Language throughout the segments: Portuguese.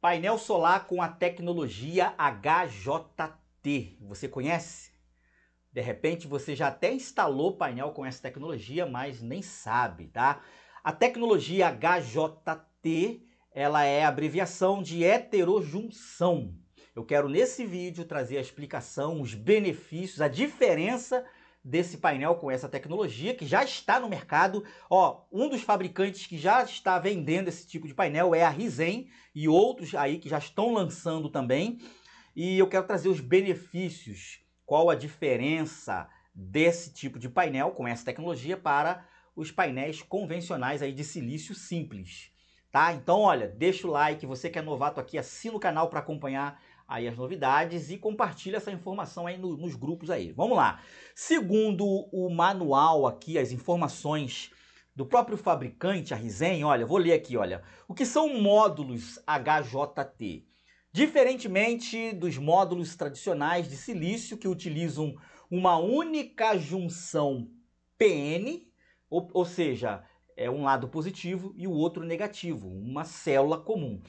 Painel solar com a tecnologia HJT. Você conhece? De repente você já até instalou painel com essa tecnologia, mas nem sabe, tá? A tecnologia HJT, ela é abreviação de heterojunção. Eu quero nesse vídeo trazer a explicação, os benefícios, a diferença desse painel com essa tecnologia que já está no mercado. Ó, um dos fabricantes que já está vendendo esse tipo de painel é a Risen e outros aí que já estão lançando também. E eu quero trazer os benefícios, qual a diferença desse tipo de painel com essa tecnologia para os painéis convencionais aí de silício simples. Tá? Então, olha, deixa o like, você que é novato aqui, assina o canal para acompanhar aí as novidades e compartilha essa informação aí no, nos grupos aí. Vamos lá. Segundo o manual aqui, as informações do próprio fabricante, a Risen, olha, vou ler aqui, olha. O que são módulos HJT? Diferentemente dos módulos tradicionais de silício que utilizam uma única junção PN, ou, ou seja, é um lado positivo e o outro negativo, uma célula comum.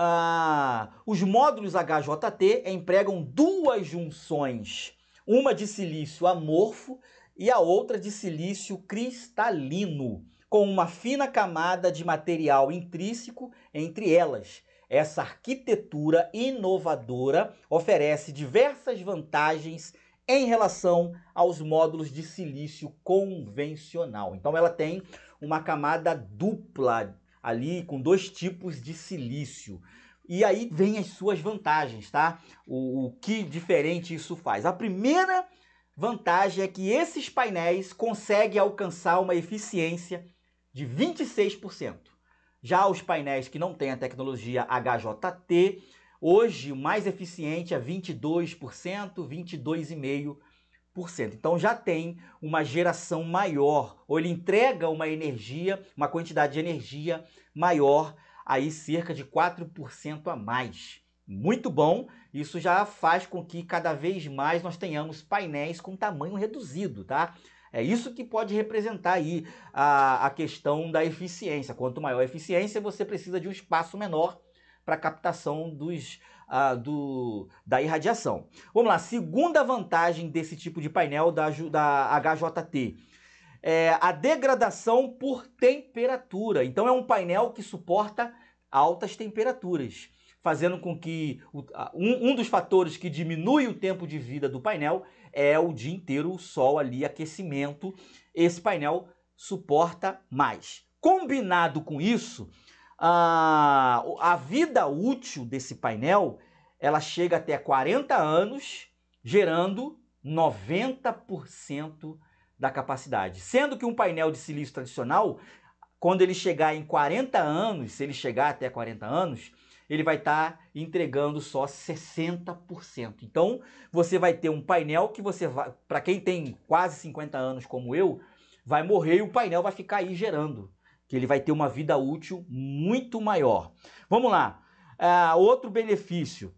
Ah, os módulos HJT empregam duas junções, uma de silício amorfo e a outra de silício cristalino, com uma fina camada de material intrínseco entre elas. Essa arquitetura inovadora oferece diversas vantagens em relação aos módulos de silício convencional. Então ela tem uma camada dupla ali com dois tipos de silício. E aí vem as suas vantagens, tá? O, o que diferente isso faz. A primeira vantagem é que esses painéis conseguem alcançar uma eficiência de 26%. Já os painéis que não têm a tecnologia HJT, hoje o mais eficiente é 22%, 22,5%. Então já tem uma geração maior, ou ele entrega uma energia, uma quantidade de energia maior, aí cerca de 4% a mais. Muito bom, isso já faz com que cada vez mais nós tenhamos painéis com tamanho reduzido, tá? É isso que pode representar aí a, a questão da eficiência. Quanto maior a eficiência, você precisa de um espaço menor para captação dos, do, da irradiação. Vamos lá, segunda vantagem desse tipo de painel da, da HJT. É a degradação por temperatura. Então é um painel que suporta altas temperaturas, fazendo com que um, um dos fatores que diminui o tempo de vida do painel é o dia inteiro o sol ali, aquecimento. Esse painel suporta mais. Combinado com isso, a, a vida útil desse painel ela chega até 40 anos, gerando 90% da capacidade. Sendo que um painel de silício tradicional, quando ele chegar em 40 anos, se ele chegar até 40 anos, ele vai estar tá entregando só 60%. Então, você vai ter um painel que você vai, para quem tem quase 50 anos como eu, vai morrer e o painel vai ficar aí gerando que ele vai ter uma vida útil muito maior. Vamos lá. Uh, outro benefício: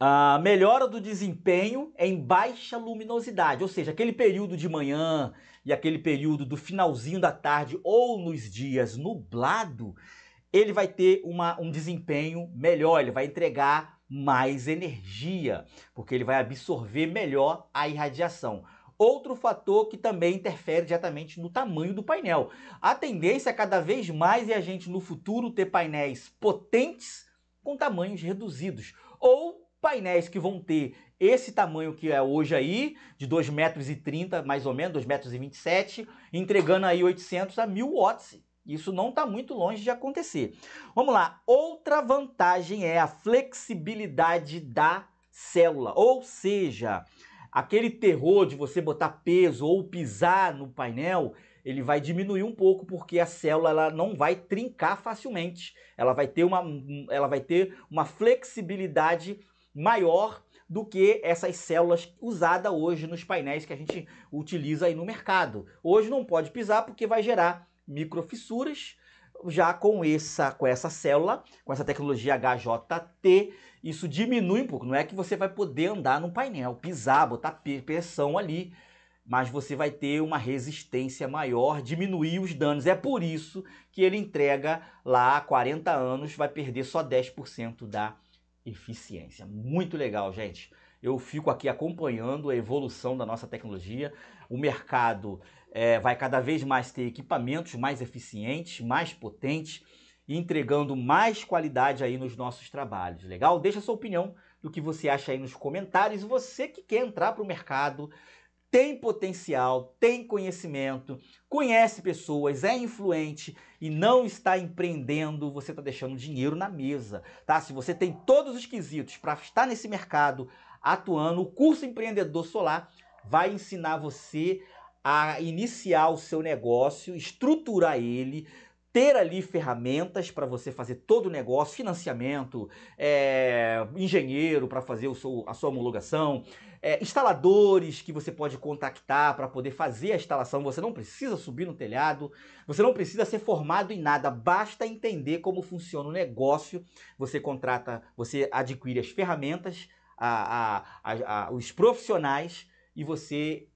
a uh, melhora do desempenho é em baixa luminosidade, ou seja, aquele período de manhã e aquele período do finalzinho da tarde ou nos dias nublado, ele vai ter uma, um desempenho melhor, ele vai entregar mais energia, porque ele vai absorver melhor a irradiação outro fator que também interfere diretamente no tamanho do painel. A tendência é cada vez mais é a gente no futuro ter painéis potentes com tamanhos reduzidos ou painéis que vão ter esse tamanho que é hoje aí, de 2,30 metros, mais ou menos, 2,27 metros, entregando aí 800 a 1000 watts. Isso não está muito longe de acontecer. Vamos lá, outra vantagem é a flexibilidade da célula, ou seja, aquele terror de você botar peso ou pisar no painel, ele vai diminuir um pouco porque a célula ela não vai trincar facilmente. Ela vai ter uma, ela vai ter uma flexibilidade maior do que essas células usadas hoje nos painéis que a gente utiliza aí no mercado. Hoje não pode pisar porque vai gerar microfissuras já com essa, com essa célula, com essa tecnologia HJT, isso diminui um pouco. Não é que você vai poder andar no painel, pisar, botar pressão ali, mas você vai ter uma resistência maior, diminuir os danos. É por isso que ele entrega lá a 40 anos, vai perder só 10% da eficiência. Muito legal, gente. Eu fico aqui acompanhando a evolução da nossa tecnologia. O mercado é, vai cada vez mais ter equipamentos mais eficientes, mais potentes entregando mais qualidade aí nos nossos trabalhos. Legal? Deixa sua opinião do que você acha aí nos comentários. Você que quer entrar para o mercado, tem potencial, tem conhecimento, conhece pessoas, é influente e não está empreendendo, você está deixando dinheiro na mesa, tá? Se você tem todos os quesitos para estar nesse mercado atuando, o curso Empreendedor Solar vai ensinar você a iniciar o seu negócio, estruturar ele, ter ali ferramentas para você fazer todo o negócio, financiamento, é, engenheiro para fazer seu, a sua homologação, é, instaladores que você pode contactar para poder fazer a instalação. Você não precisa subir no telhado, você não precisa ser formado em nada, basta entender como funciona o negócio. Você contrata, você adquire as ferramentas, a, a, a, os profissionais e você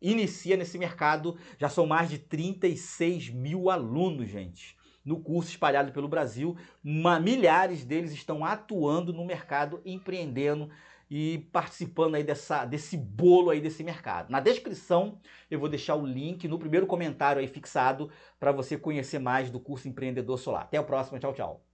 inicia nesse mercado. Já são mais de 36 mil alunos, gente, no curso espalhado pelo Brasil. Uma, milhares deles estão atuando no mercado, empreendendo e participando aí dessa, desse bolo aí desse mercado. Na descrição eu vou deixar o link no primeiro comentário aí fixado para você conhecer mais do curso Empreendedor Solar. Até o próximo, tchau, tchau.